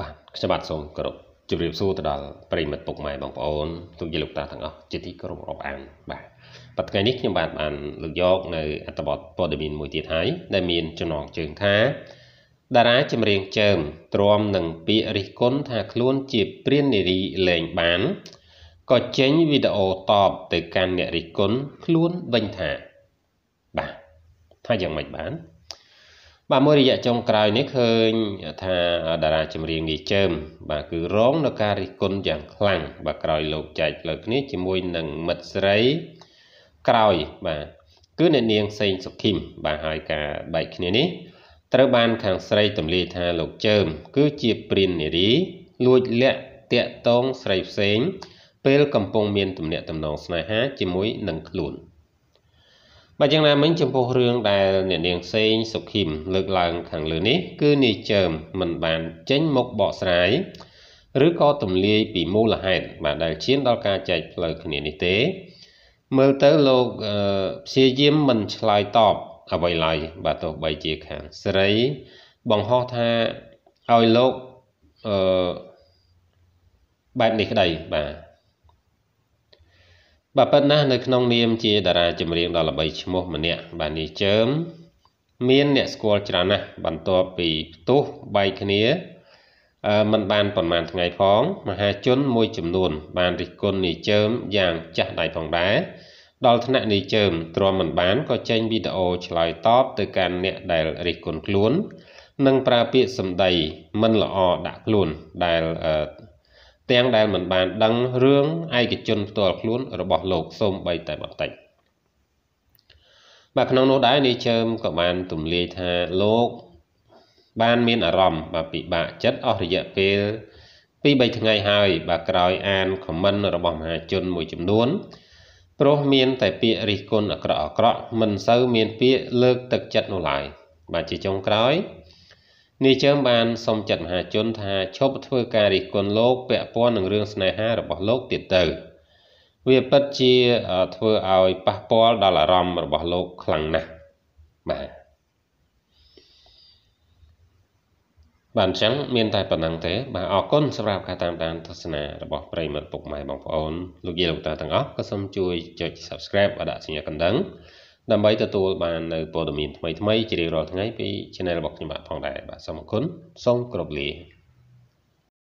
បាទខ្ញុំបាទសូមគោរពជម្រាបសួរទៅដល់ប្រិមិត្តពុកម៉ែបងប្អូនទុកជាលោកតាទាំងអស់ជាទីគោរពរាប់អានបាទបាទថ្ងៃនេះខ្ញុំបាទបានលើកយកនៅអត្ថបទព័ត៌មានមួយទៀតហើយដែលមានចំណងជើងថាតារាចម្រៀងជើមទ្រាំនឹងពាក្យរិះគន់ថាខ្លួនជាព្រាននារីលែងបានក៏ចេញវីដេអូតបទៅកាន់អ្នករិះគន់ខ្លួនវិញថាបាទថាយ៉ាងម៉េចបានបាទមួយរយៈចុងក្រោយនេះឃើញថាតារាចម្រៀងនេះជើមបាទគឺរងនៅការរិះគន់យ៉ាងខ្លាំងបាទក្រោយលោកចែកលើគ្នាជាមួយនឹងមិត្តស្រី ក្រោយបាទគឺអ្នកនាងសេងសុខីមបាទហើយការបែកគ្នានេះត្រូវបានខាងស្រីទម្លាយថាលោកជើមគឺជាព្រិននារី លួចលាក់តាក់តងស្រីផ្សេង ពេល កំពុងមានទំនាក់ទំនងស្នេហា ជាមួយនឹងខ្លួន។បាទយ៉ាងណាមិញចំពោះរឿងដែលអ្នកនាងសេងសុខីមលើកឡើងខាងលើនេះគឺនាយចើមមិនបានចេញមកបកស្រាយឬក៏ទម្លាយពីមូលហេតុបាទដែលឈាន ដល់ការចែកផ្លូវគ្នានេះទេមើលទៅលោកព្យាយាមមិនឆ្លើយតបអ្វីឡើយបាទទោះបីជាខាងស្រីបង្ហោះថាឲ្យលោកអឺបែបនេះក្តីបាទបាទប៉ុណ្ណានៅក្នុងនាមជាតារាចម្រៀងដ៏ល្បីឈ្មោះម្នាក់បាទនេះជើមមានអ្នកស្គាល់ច្រើនណាស់បន្ទាប់ពីផ្ទុះបែកគ្នាមិនបានប្រមាណថ្ងៃផងមហាជនមួយចំនួន បានរិះគន់នីជើមយ៉ាងចាស់ដៃផងដែរដល់ថ្នាក់នីជើមទ្រាំមិនបានក៏ចេញវីដេអូឆ្លើយតបទៅកាន់អ្នកដែលរិះគន់ខ្លួននិងប្រើពាក្យសម្ដីមិនល្អដាក់ខ្លួនដែលទាំងដែលមិនបានដឹងរឿងឯកជនផ្ទាល់ខ្លួន របស់លោកសូម្បីតែបន្តិចបាទក្នុងនោះដែរនាយជើមក៏បានទម្លាយថាលោក បានមានអារម្មណ៍បាទពិបាកចិត្តអស់រយៈពេល2 3ថ្ងៃហើយបាទក្រោយ អានខមមិនរបស់មហាជនមួយចំនួនព្រោះមាន តែពាក្យរិះគន់អាក្រក់អាក្រក់មិនសូវមានពាក្យលើកទឹកចិត្តនោះឡើយបាទជាចុងក្រោយនេះចើមបានសុំចាត់មហា ជនថាឈប់ធ្វើការរិះគន់លោកពាក់ព័ន្ធនឹងរឿងស្នេហារបស់លោកទៀតទៅវាពិតជាធ្វើឲ្យប៉ះពាល់ដល់អារម្មណ៍របស់លោកខ្លាំងណាស់បាទបានអញ្ចឹងមានតែប៉ុណ្ណឹងទេ បាទអរគុណសម្រាប់ការតាមដានទស្សនារបស់ប្រិយមិត្តពុកម៉ែបងប្អូនលោកយាយលោកតាទាំងអស់ក៏សូមជួយចុច Subscribe ឲ្យដាក់សញ្ញាកណ្ដឹងដើម្បីទទួលបាននៅព័ត៌មានថ្មីៗជារៀងរាល់ថ្ងៃពី Channel របស់ខ្ញុំបាទផងដែរបាទសូមអរគុណសូមគោរពលា